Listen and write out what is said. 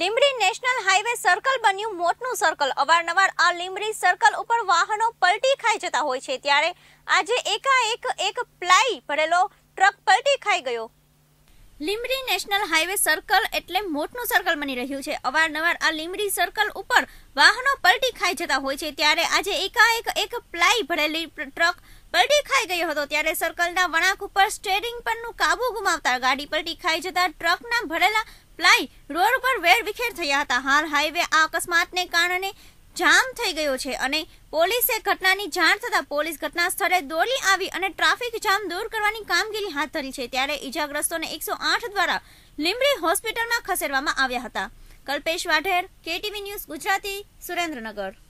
Limbdi national highway circle બન્યું મોટનું circle અવારનવાર આ લીંબડી સર્કલ ઉપર વાહનો પલટી ખાઈ જતા હોય છે ત્યારે આજે એકાએક એક પ્લાય ભરેલો ટ્રક પલટી ખાઈ ગયો લીંબડી નેશનલ હાઈવે સર્કલ એટલે મોટનું સર્કલ બની રહ્યું છે અવારનવાર આ લીંબડી સર્કલ ઉપર વાહનો પલટી ખાઈ જતા હોય છે ત્યારે આજે એકાએક એક પ્લાય ભરેલી ટ્રક પલટી ખાઈ ગયો હતો ત્યારે સર્કલના વળાંક ઉપર સ્ટેરિંગ પરનું કાબુ ગુમાવતા ગાડી પલટી ખાઈ જતા ટ્રકના ભરેલા વિખેર થયા હતા હાલ હાઈવે આ અકસ્માતને કારણે જામ થઈ ગયો છે અને પોલીસે ઘટનાની જાણ થતાં પોલીસ ઘટના સ્થળે દોડી આવી અને ટ્રાફિક જામ દૂર કરવાની કામગીરી હાથ ધરી છે ત્યારે ઈજાગ્રસ્તોને એકસો આઠ દ્વારા લીમડી હોસ્પિટલમાં ખસેડવામાં આવ્યા હતા કલ્પેશ વાઢેર કેટીવી ન્યૂઝ ગુજરાતી સુરેન્દ્રનગર